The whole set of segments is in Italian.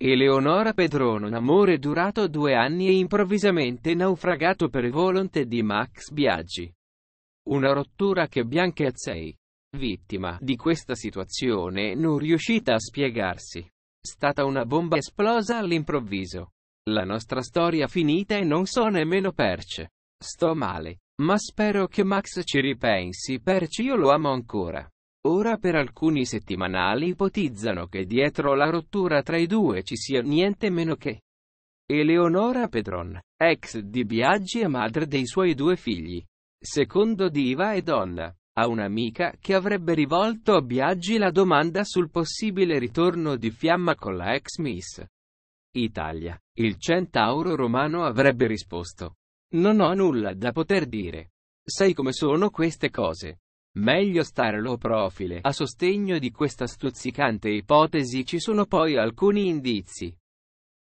Eleonora Pedrone un amore durato due anni e improvvisamente naufragato per volontà di Max Biaggi. Una rottura che Bianca Biancheazzei, vittima di questa situazione non riuscita a spiegarsi. Stata una bomba esplosa all'improvviso. La nostra storia finita e non so nemmeno perce. Sto male, ma spero che Max ci ripensi perci io lo amo ancora. Ora per alcuni settimanali ipotizzano che dietro la rottura tra i due ci sia niente meno che Eleonora Pedron, ex di Biaggi e madre dei suoi due figli. Secondo Diva e Donna, a un'amica che avrebbe rivolto a Biaggi la domanda sul possibile ritorno di fiamma con la ex Miss Italia, il centauro romano avrebbe risposto: Non ho nulla da poter dire. Sai come sono queste cose. Meglio stare low profile. A sostegno di questa stuzzicante ipotesi ci sono poi alcuni indizi.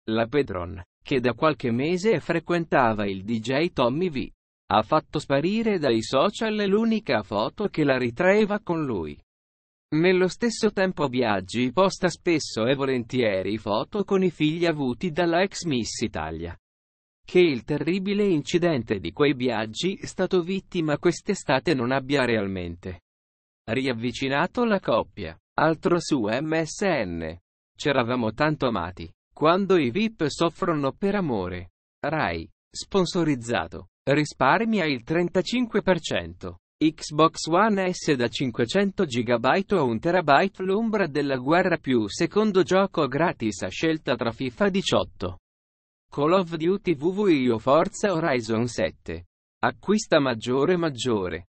La Pedron, che da qualche mese frequentava il DJ Tommy V, ha fatto sparire dai social l'unica foto che la ritraeva con lui. Nello stesso tempo Biaggi posta spesso e volentieri foto con i figli avuti dalla ex Miss Italia che il terribile incidente di quei viaggi stato vittima quest'estate non abbia realmente riavvicinato la coppia. Altro su MSN. C'eravamo tanto amati. Quando i VIP soffrono per amore. Rai. Sponsorizzato. Risparmia il 35%. Xbox One S da 500 GB a 1 TB L'ombra della guerra più secondo gioco gratis a scelta tra FIFA 18. Call of Duty WWIO Forza Horizon 7. Acquista maggiore maggiore.